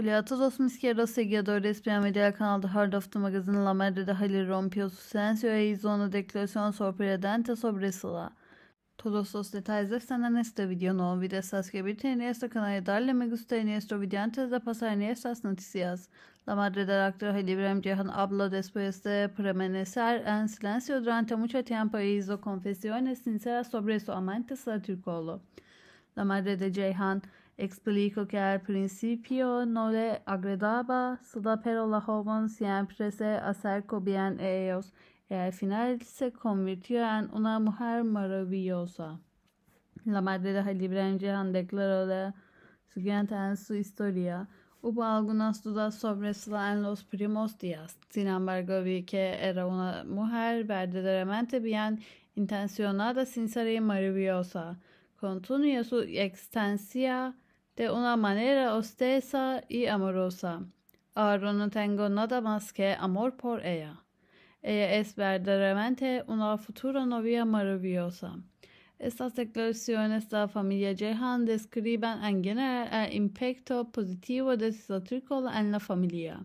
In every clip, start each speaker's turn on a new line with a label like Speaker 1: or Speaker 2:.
Speaker 1: Hola a todos mis queridos seguidores, bienvenidos al canal de Hard of the Magazine La Madre de Halil Rompio su silencio e hizo una declaración sorprendente sobre Sila. Todos los detalles están en este video, no olvides suscribirte a nuestro canal y darle me gusta a nuestro video antes de pasar a nuestras La madre del actor Halil Ibrahim Jehan habló después de permanecer en silencio durante mucho tiempo y hizo confesiones sinceras sobre su amante Sila La madre de Jehan Explico que al principio no le agradaba Suda, pero la joven siempre se acercó bien a ellos y al final se convirtió en una mujer maravillosa. La madre de Halil Ibrahim Cihan declaró la siguiente en su historia. Hubo algunas dudas sobre Sila en los primos días. Sin embargo, vi que era una mujer verdaderamente bien intencionada, sincera y maravillosa. Continuó su existencia de una manera hostesa y amorosa. Ahora no tengo nada más que amor por ella. Ella es verdaderamente una futura novia maravillosa. Estas declaraciones de la familia Jehan describen en general el impacto positivo de su trícola en la familia.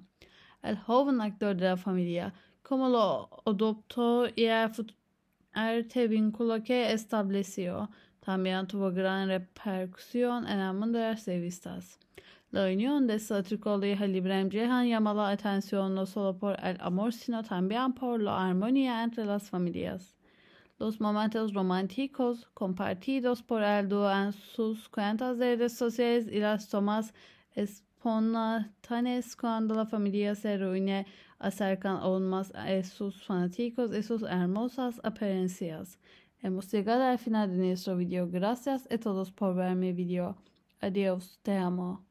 Speaker 1: El joven actor de la familia, como lo adoptó y el arte vínculo que estableció también tuvo gran repercusión en el mundo de las revistas. La unión de Satricol este y Halibrem Ibrahim Jehan llamó la atención no solo por el amor, sino también por la armonía entre las familias. Los momentos románticos compartidos por el duo en sus cuentas de redes sociales y las tomas espontáneas cuando la familia se reúne acercan aún más a sus fanáticos y sus hermosas apariencias. Hemos llegado al final de nuestro video. Gracias a todos por ver mi video. Adiós, te amo.